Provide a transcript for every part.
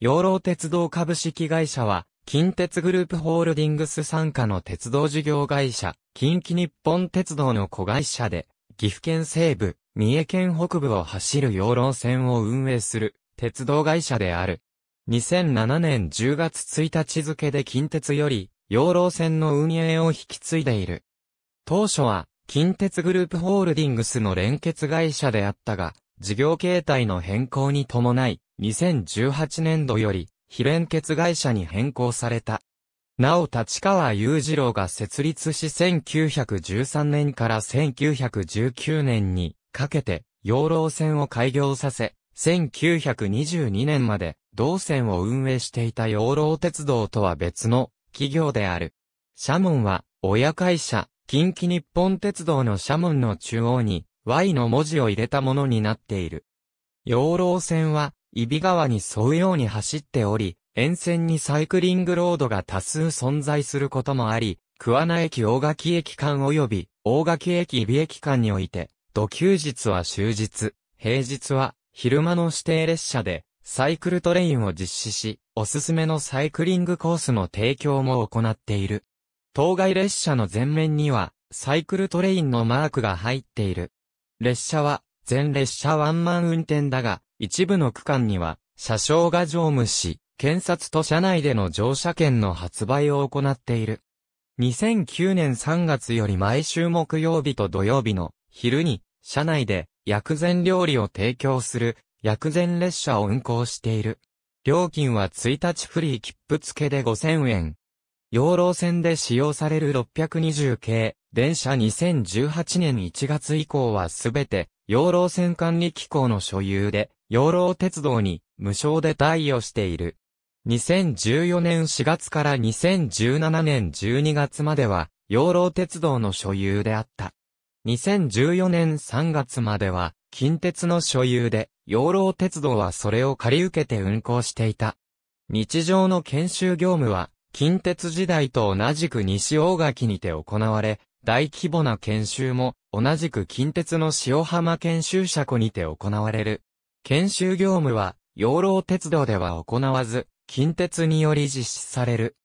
養老鉄道株式会社は、近鉄グループホールディングス傘下の鉄道事業会社、近畿日本鉄道の子会社で、岐阜県西部、三重県北部を走る養老線を運営する鉄道会社である。2007年10月1日付で近鉄より養老線の運営を引き継いでいる。当初は近鉄グループホールディングスの連結会社であったが、事業形態の変更に伴い、2018年度より、非連結会社に変更された。なお立川雄二郎が設立し1913年から1919年にかけて養老線を開業させ、1922年まで同線を運営していた養老鉄道とは別の企業である。社門は親会社、近畿日本鉄道の社門の中央に Y の文字を入れたものになっている。養老線は揖斐川に沿うように走っており、沿線にサイクリングロードが多数存在することもあり、桑名駅大垣駅間及び大垣駅揖斐駅間において、土休日は終日、平日は昼間の指定列車でサイクルトレインを実施し、おすすめのサイクリングコースの提供も行っている。当該列車の前面にはサイクルトレインのマークが入っている。列車は全列車ワンマン運転だが、一部の区間には、車掌が乗務し、検察と車内での乗車券の発売を行っている。2009年3月より毎週木曜日と土曜日の昼に、車内で薬膳料理を提供する薬膳列車を運行している。料金は1日フリー切符付けで5000円。養老線で使用される620系、電車2018年1月以降はすべて、養老線管理機構の所有で、養老鉄道に無償で対応している。2014年4月から2017年12月までは、養老鉄道の所有であった。2014年3月までは、近鉄の所有で、養老鉄道はそれを借り受けて運行していた。日常の研修業務は、近鉄時代と同じく西大垣にて行われ、大規模な研修も、同じく近鉄の塩浜研修車庫にて行われる。研修業務は、養老鉄道では行わず、近鉄により実施される。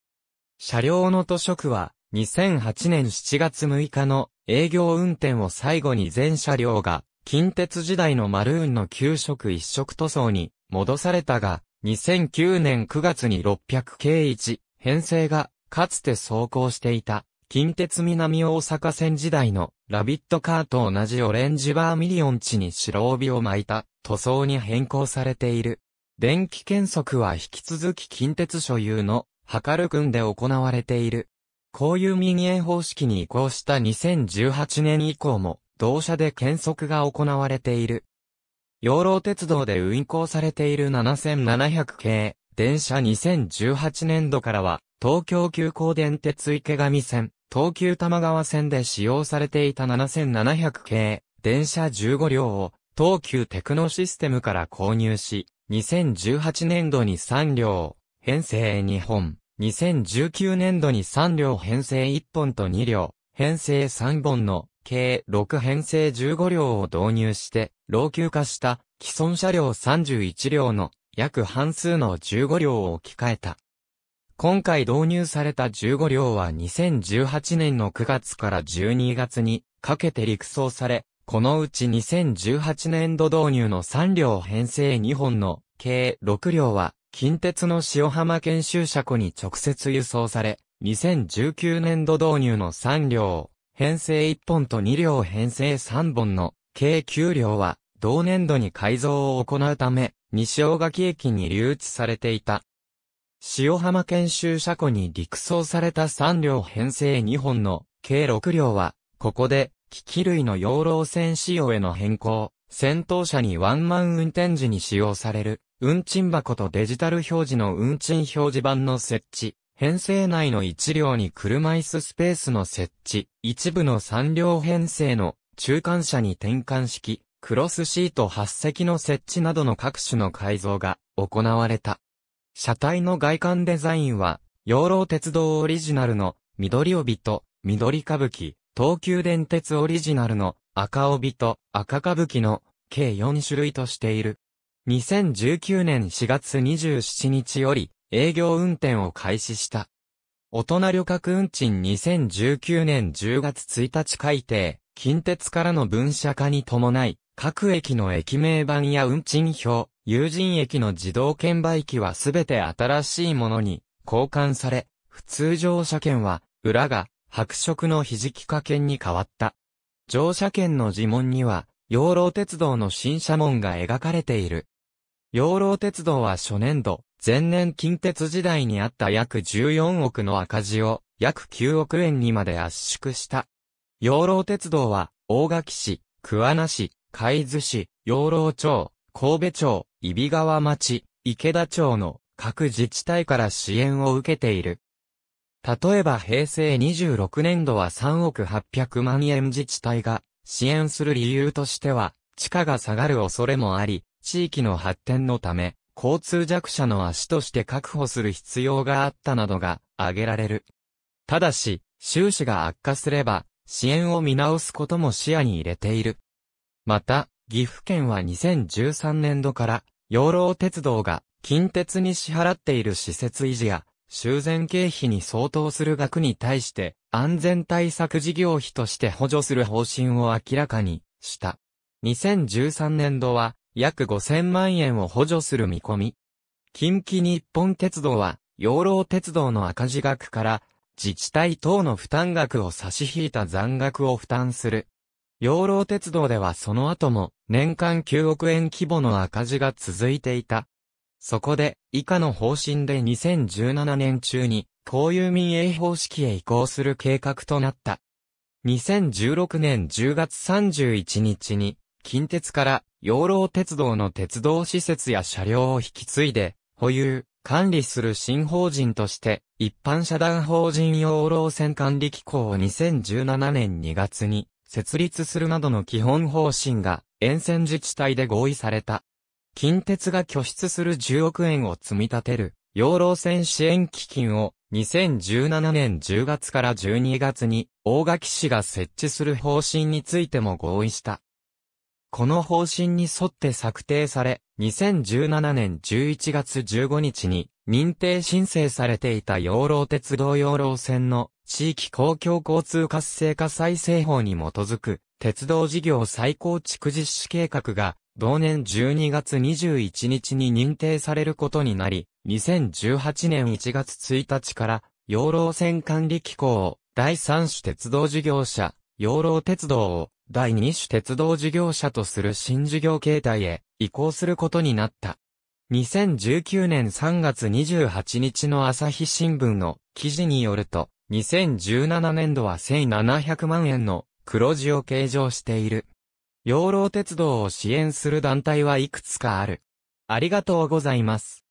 車両の図書区は、2008年7月6日の営業運転を最後に全車両が、近鉄時代のマルーンの9色一色塗装に戻されたが、2009年9月に600系1編成が、かつて走行していた近鉄南大阪線時代のラビットカーと同じオレンジバーミリオン地に白帯を巻いた塗装に変更されている。電気検測は引き続き近鉄所有のハカル君で行われている。こういう民営方式に移行した2018年以降も同社で検測が行われている。養老鉄道で運行されている7700系電車2018年度からは東京急行電鉄池上線、東急多摩川線で使用されていた7700系、電車15両を、東急テクノシステムから購入し、2018年度に3両、編成2本、2019年度に3両編成1本と2両、編成3本の計6編成15両を導入して、老朽化した既存車両31両の約半数の15両を置き換えた。今回導入された15両は2018年の9月から12月にかけて陸送され、このうち2018年度導入の3両編成2本の計6両は近鉄の塩浜研修車庫に直接輸送され、2019年度導入の3両編成1本と2両編成3本の計9両は同年度に改造を行うため、西尾垣駅に留置されていた。塩浜研修車庫に陸送された3両編成2本の計6両は、ここで、機器類の養老船仕様への変更、戦闘車にワンマン運転時に使用される、運賃箱とデジタル表示の運賃表示板の設置、編成内の1両に車椅子スペースの設置、一部の3両編成の中間車に転換式、クロスシート8席の設置などの各種の改造が行われた。車体の外観デザインは、養老鉄道オリジナルの緑帯と緑歌舞伎、東急電鉄オリジナルの赤帯と赤歌舞伎の計4種類としている。2019年4月27日より営業運転を開始した。大人旅客運賃2019年10月1日改定、近鉄からの分社化に伴い、各駅の駅名板や運賃表、友人駅の自動券売機はすべて新しいものに交換され、普通乗車券は裏が白色のひじき掛券に変わった。乗車券の自門には、養老鉄道の新車門が描かれている。養老鉄道は初年度、前年近鉄時代にあった約14億の赤字を約9億円にまで圧縮した。養老鉄道は、大垣市、桑名市、海津市、養老町、神戸町、伊比川町、池田町の各自治体から支援を受けている。例えば平成26年度は3億800万円自治体が支援する理由としては、地価が下がる恐れもあり、地域の発展のため、交通弱者の足として確保する必要があったなどが挙げられる。ただし、収支が悪化すれば、支援を見直すことも視野に入れている。また、岐阜県は2013年度から養老鉄道が近鉄に支払っている施設維持や修繕経費に相当する額に対して安全対策事業費として補助する方針を明らかにした。2013年度は約5000万円を補助する見込み。近畿日本鉄道は養老鉄道の赤字額から自治体等の負担額を差し引いた残額を負担する。養老鉄道ではその後も年間9億円規模の赤字が続いていた。そこで、以下の方針で2017年中に、公有民営方式へ移行する計画となった。2016年10月31日に、近鉄から養老鉄道の鉄道施設や車両を引き継いで、保有、管理する新法人として、一般社団法人養老線管理機構を2017年2月に設立するなどの基本方針が沿線自治体で合意された。近鉄が拠出する10億円を積み立てる養老線支援基金を2017年10月から12月に大垣市が設置する方針についても合意した。この方針に沿って策定され、2017年11月15日に認定申請されていた養老鉄道養老線の地域公共交通活性化再生法に基づく鉄道事業再構築実施計画が同年12月21日に認定されることになり、2018年1月1日から養老線管理機構を第3種鉄道事業者、養老鉄道を第2種鉄道事業者とする新事業形態へ移行することになった。2019年3月28日の朝日新聞の記事によると、2017年度は1700万円の黒字を計上している。養老鉄道を支援する団体はいくつかある。ありがとうございます。